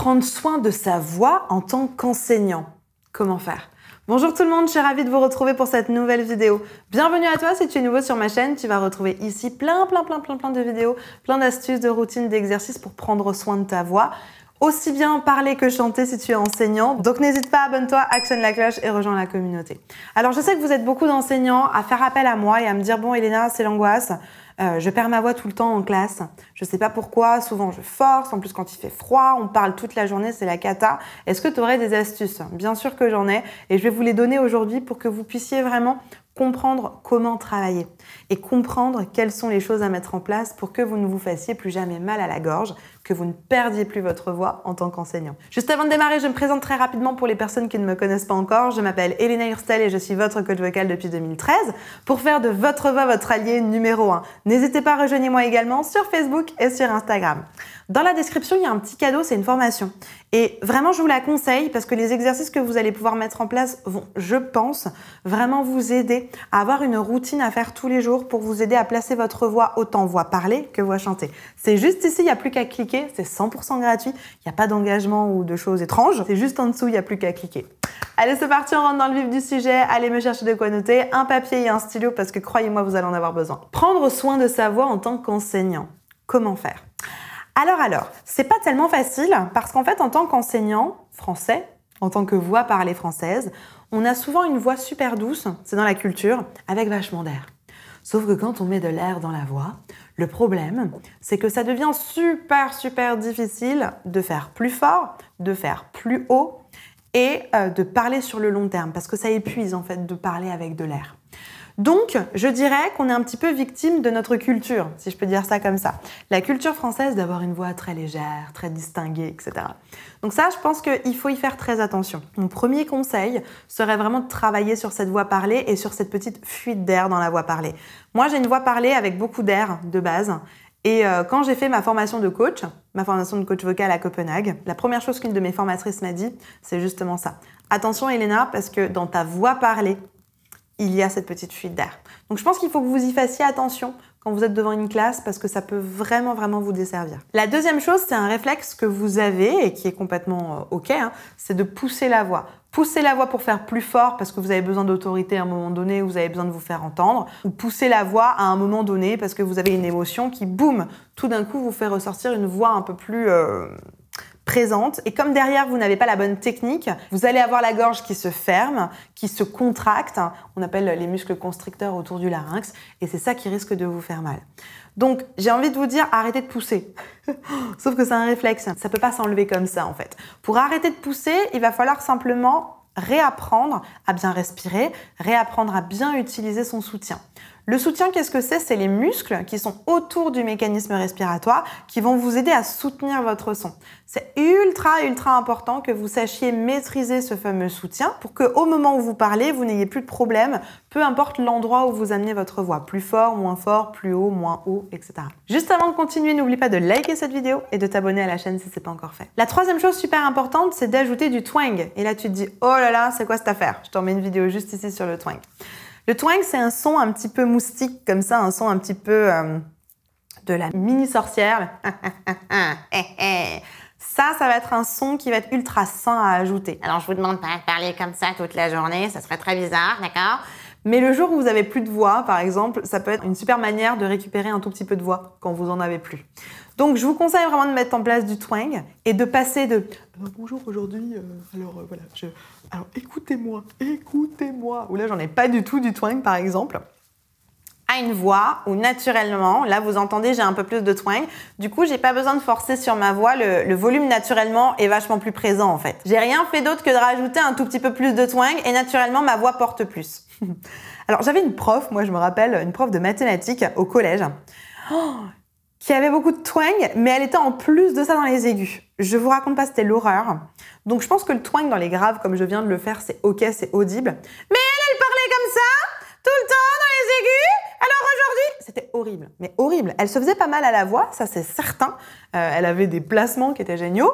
prendre soin de sa voix en tant qu'enseignant. Comment faire Bonjour tout le monde, je suis ravie de vous retrouver pour cette nouvelle vidéo. Bienvenue à toi si tu es nouveau sur ma chaîne, tu vas retrouver ici plein plein plein plein plein de vidéos, plein d'astuces, de routines, d'exercices pour prendre soin de ta voix. Aussi bien parler que chanter si tu es enseignant. Donc n'hésite pas, abonne-toi, actionne la cloche et rejoins la communauté. Alors je sais que vous êtes beaucoup d'enseignants à faire appel à moi et à me dire bon Elena, c'est l'angoisse. Euh, je perds ma voix tout le temps en classe. Je ne sais pas pourquoi. Souvent, je force. En plus, quand il fait froid, on parle toute la journée, c'est la cata. Est-ce que tu aurais des astuces Bien sûr que j'en ai. Et je vais vous les donner aujourd'hui pour que vous puissiez vraiment comprendre comment travailler et comprendre quelles sont les choses à mettre en place pour que vous ne vous fassiez plus jamais mal à la gorge, que vous ne perdiez plus votre voix en tant qu'enseignant. Juste avant de démarrer, je me présente très rapidement pour les personnes qui ne me connaissent pas encore. Je m'appelle Elena Hurstel et je suis votre coach vocal depuis 2013 pour faire de votre voix votre allié numéro 1. N'hésitez pas, à rejoindre moi également sur Facebook et sur Instagram. Dans la description, il y a un petit cadeau, c'est une formation. Et vraiment, je vous la conseille parce que les exercices que vous allez pouvoir mettre en place vont, je pense, vraiment vous aider à avoir une routine à faire tous les jours pour vous aider à placer votre voix autant voix parler que voix chanter. C'est juste ici, il n'y a plus qu'à cliquer, c'est 100% gratuit, il n'y a pas d'engagement ou de choses étranges, c'est juste en dessous, il n'y a plus qu'à cliquer. Allez, c'est parti, on rentre dans le vif du sujet. Allez me chercher de quoi noter, un papier et un stylo parce que croyez-moi, vous allez en avoir besoin. Prendre soin de sa voix en tant qu'enseignant. Comment faire Alors, alors, c'est pas tellement facile parce qu'en fait, en tant qu'enseignant français, en tant que voix parlée française, on a souvent une voix super douce, c'est dans la culture, avec vachement d'air. Sauf que quand on met de l'air dans la voix, le problème, c'est que ça devient super, super difficile de faire plus fort, de faire plus haut, et euh, de parler sur le long terme, parce que ça épuise en fait de parler avec de l'air. Donc, je dirais qu'on est un petit peu victime de notre culture, si je peux dire ça comme ça. La culture française d'avoir une voix très légère, très distinguée, etc. Donc ça, je pense qu'il faut y faire très attention. Mon premier conseil serait vraiment de travailler sur cette voix parlée et sur cette petite fuite d'air dans la voix parlée. Moi, j'ai une voix parlée avec beaucoup d'air de base et euh, quand j'ai fait ma formation de coach, ma formation de coach vocal à Copenhague, la première chose qu'une de mes formatrices m'a dit, c'est justement ça. Attention Elena, parce que dans ta voix parlée, il y a cette petite fuite d'air. Donc je pense qu'il faut que vous y fassiez attention quand vous êtes devant une classe parce que ça peut vraiment vraiment vous desservir. La deuxième chose, c'est un réflexe que vous avez et qui est complètement euh, ok, hein, c'est de pousser la voix. Poussez la voix pour faire plus fort parce que vous avez besoin d'autorité à un moment donné, vous avez besoin de vous faire entendre, ou poussez la voix à un moment donné parce que vous avez une émotion qui, boum, tout d'un coup vous fait ressortir une voix un peu plus euh, présente. Et comme derrière vous n'avez pas la bonne technique, vous allez avoir la gorge qui se ferme, qui se contracte, on appelle les muscles constricteurs autour du larynx, et c'est ça qui risque de vous faire mal. Donc j'ai envie de vous dire arrêtez de pousser. Sauf que c'est un réflexe, ça ne peut pas s'enlever comme ça en fait. Pour arrêter de pousser, il va falloir simplement réapprendre à bien respirer, réapprendre à bien utiliser son soutien. Le soutien, qu'est-ce que c'est C'est les muscles qui sont autour du mécanisme respiratoire qui vont vous aider à soutenir votre son. C'est ultra, ultra important que vous sachiez maîtriser ce fameux soutien pour que au moment où vous parlez, vous n'ayez plus de problème, peu importe l'endroit où vous amenez votre voix, plus fort, moins fort, plus haut, moins haut, etc. Juste avant de continuer, n'oublie pas de liker cette vidéo et de t'abonner à la chaîne si ce n'est pas encore fait. La troisième chose super importante, c'est d'ajouter du twang. Et là, tu te dis, oh là là, c'est quoi cette affaire Je t'en mets une vidéo juste ici sur le twang. Le twang, c'est un son un petit peu moustique, comme ça, un son un petit peu euh, de la mini sorcière. Ça, ça va être un son qui va être ultra sain à ajouter. Alors, je vous demande pas de parler comme ça toute la journée, ça serait très bizarre, d'accord Mais le jour où vous avez plus de voix, par exemple, ça peut être une super manière de récupérer un tout petit peu de voix quand vous en avez plus. Donc, je vous conseille vraiment de mettre en place du twang et de passer de euh, bonjour aujourd'hui. Euh, alors euh, voilà, alors écoutez-moi, écoutez-moi. Ou là, j'en ai pas du tout du twang, par exemple à une voix où naturellement, là vous entendez, j'ai un peu plus de twang. Du coup, j'ai pas besoin de forcer sur ma voix, le, volume naturellement est vachement plus présent en fait. J'ai rien fait d'autre que de rajouter un tout petit peu plus de twang et naturellement ma voix porte plus. Alors j'avais une prof, moi je me rappelle, une prof de mathématiques au collège. Oh, qui avait beaucoup de twang, mais elle était en plus de ça dans les aigus. Je vous raconte pas, c'était l'horreur. Donc je pense que le twang dans les graves, comme je viens de le faire, c'est ok, c'est audible. Mais elle, elle parlait comme ça, tout le temps, dans les aigus. Alors aujourd'hui, c'était horrible, mais horrible. Elle se faisait pas mal à la voix, ça c'est certain. Euh, elle avait des placements qui étaient géniaux.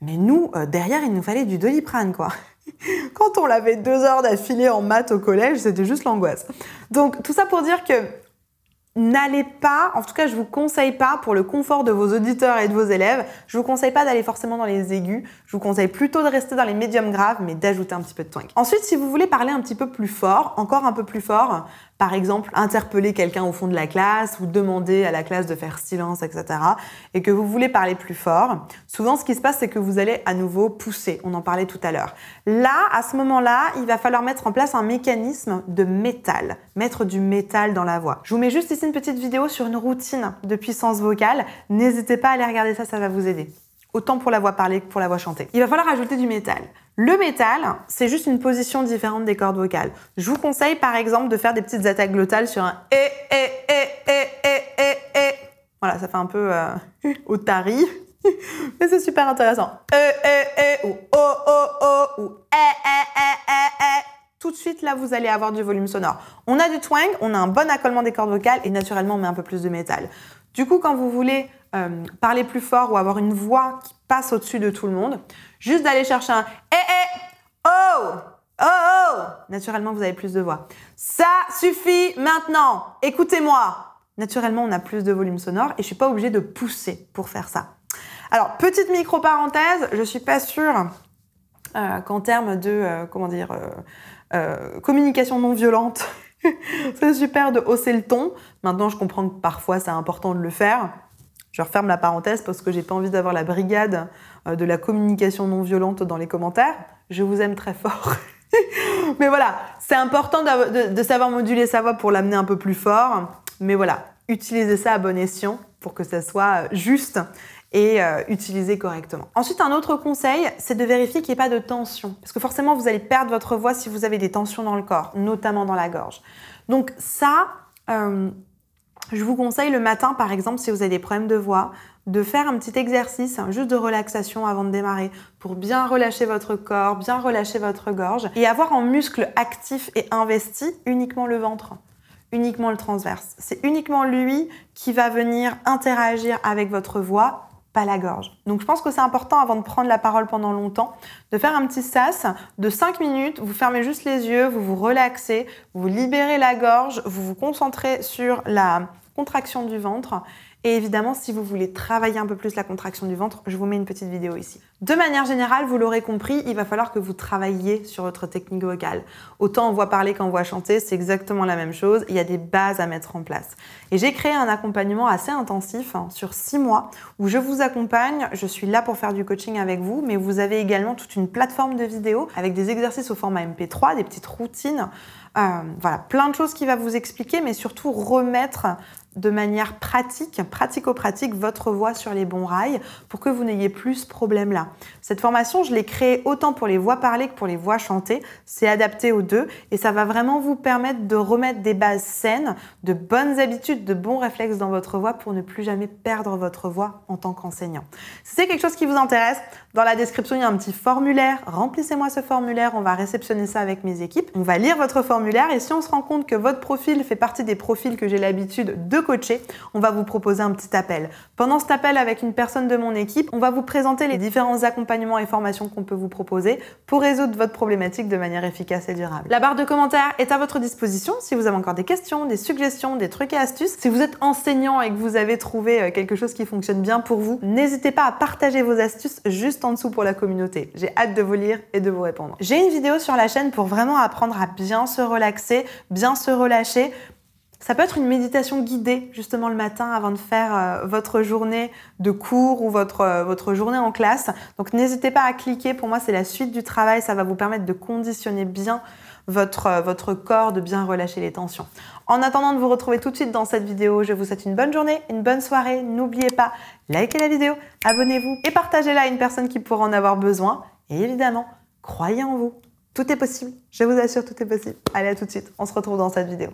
Mais nous, euh, derrière, il nous fallait du doliprane, quoi. Quand on l'avait deux heures d'affilée en maths au collège, c'était juste l'angoisse. Donc tout ça pour dire que n'allez pas, en tout cas je vous conseille pas pour le confort de vos auditeurs et de vos élèves, je vous conseille pas d'aller forcément dans les aigus, je vous conseille plutôt de rester dans les médiums graves mais d'ajouter un petit peu de twang. Ensuite, si vous voulez parler un petit peu plus fort, encore un peu plus fort, par exemple, interpeller quelqu'un au fond de la classe ou demander à la classe de faire silence, etc. Et que vous voulez parler plus fort. Souvent, ce qui se passe, c'est que vous allez à nouveau pousser. On en parlait tout à l'heure. Là, à ce moment-là, il va falloir mettre en place un mécanisme de métal. Mettre du métal dans la voix. Je vous mets juste ici une petite vidéo sur une routine de puissance vocale. N'hésitez pas à aller regarder ça, ça va vous aider autant pour la voix parlée que pour la voix chantée. Il va falloir ajouter du métal. Le métal, c'est juste une position différente des cordes vocales. Je vous conseille par exemple de faire des petites attaques glottales sur un e e e e e e e. Voilà, ça fait un peu au mais c'est super intéressant. E ou o ou e tout de suite, là, vous allez avoir du volume sonore. On a du twang, on a un bon accolement des cordes vocales et naturellement, on met un peu plus de métal. Du coup, quand vous voulez euh, parler plus fort ou avoir une voix qui passe au-dessus de tout le monde, juste d'aller chercher un eh eh oh oh oh Naturellement, vous avez plus de voix. Ça suffit maintenant. Écoutez-moi. Naturellement, on a plus de volume sonore et je ne suis pas obligée de pousser pour faire ça. Alors, petite micro parenthèse, je suis pas sûre euh, qu'en termes de euh, comment dire euh, communication non violente, c'est super de hausser le ton. Maintenant, je comprends que parfois c'est important de le faire. Je referme la parenthèse parce que j'ai pas envie d'avoir la brigade euh, de la communication non violente dans les commentaires. Je vous aime très fort. mais voilà, c'est important de, savoir moduler sa voix pour l'amener un peu plus fort. Mais voilà, utilisez ça à bon escient pour que ça soit euh, juste euh, utiliser correctement. Ensuite, un autre conseil, c'est de vérifier qu'il n'y ait pas de tension. Parce que forcément, vous allez perdre votre voix si vous avez des tensions dans le corps, notamment dans la gorge. Donc ça, euh, je vous conseille le matin, par exemple, si vous avez des problèmes de voix, de faire un petit exercice, hein, juste de relaxation avant de démarrer, pour bien relâcher votre corps, bien relâcher votre gorge, et avoir en muscle actif et investi uniquement le ventre uniquement le transverse. C'est uniquement lui qui va venir interagir avec votre voix la gorge. Donc je pense que c'est important avant de prendre la parole pendant longtemps de faire un petit sas de 5 minutes, vous fermez juste les yeux, vous vous relaxez, vous libérez la gorge, vous vous concentrez sur la contraction du ventre et évidemment, si vous voulez travailler un peu plus la contraction du ventre, je vous mets une petite vidéo ici. De manière générale, vous l'aurez compris, il va falloir que vous travailliez sur votre technique vocale. Autant on voit parler qu'en voit chanter, c'est exactement la même chose. Il y a des bases à mettre en place. Et j'ai créé un accompagnement assez intensif hein, sur six mois où je vous accompagne. Je suis là pour faire du coaching avec vous, mais vous avez également toute une plateforme de vidéos avec des exercices au format MP3, des petites routines. Euh, voilà, plein de choses qui va vous expliquer, mais surtout remettre de manière pratique, pratico-pratique, votre voix sur les bons rails pour que vous n'ayez plus ce problème-là. Cette formation, je l'ai créée autant pour les voix parlées que pour les voix chantées. C'est adapté aux deux et ça va vraiment vous permettre de remettre des bases saines, de bonnes habitudes, de bons réflexes dans votre voix pour ne plus jamais perdre votre voix en tant qu'enseignant. Si c'est quelque chose qui vous intéresse, dans la description, il y a un petit formulaire. Remplissez-moi ce formulaire, on va réceptionner ça avec mes équipes. On va lire votre formulaire et si on se rend compte que votre profil fait partie des profils que j'ai l'habitude de on va vous proposer un petit appel. Pendant cet appel avec une personne de mon équipe, on va vous présenter les différents accompagnements et formations qu'on peut vous proposer pour résoudre votre problématique de manière efficace et durable. La barre de commentaires est à votre disposition si vous avez encore des questions, des suggestions, des trucs et astuces. Si vous êtes enseignant et que vous avez trouvé euh, quelque chose qui fonctionne bien pour vous, n'hésitez pas à partager vos astuces juste en dessous pour la communauté. J'ai hâte de vous lire et de vous répondre. J'ai une vidéo sur la chaîne pour vraiment apprendre à bien se relaxer, bien se relâcher ça peut être une méditation guidée justement le matin avant de faire euh, votre journée de cours ou euh, votre, journée en classe. Donc n'hésitez pas à cliquer, pour moi c'est la suite du travail, ça va vous permettre de conditionner bien votre, euh, votre corps, de bien relâcher les tensions. En attendant de vous retrouver tout de suite dans cette vidéo, je vous souhaite une bonne journée, une bonne soirée. N'oubliez pas, likez la vidéo, abonnez-vous et partagez-la à une personne qui pourra en avoir besoin. Et évidemment, croyez en vous. Tout est possible, je vous assure, tout est possible. Allez, à tout de suite, on se retrouve dans cette vidéo.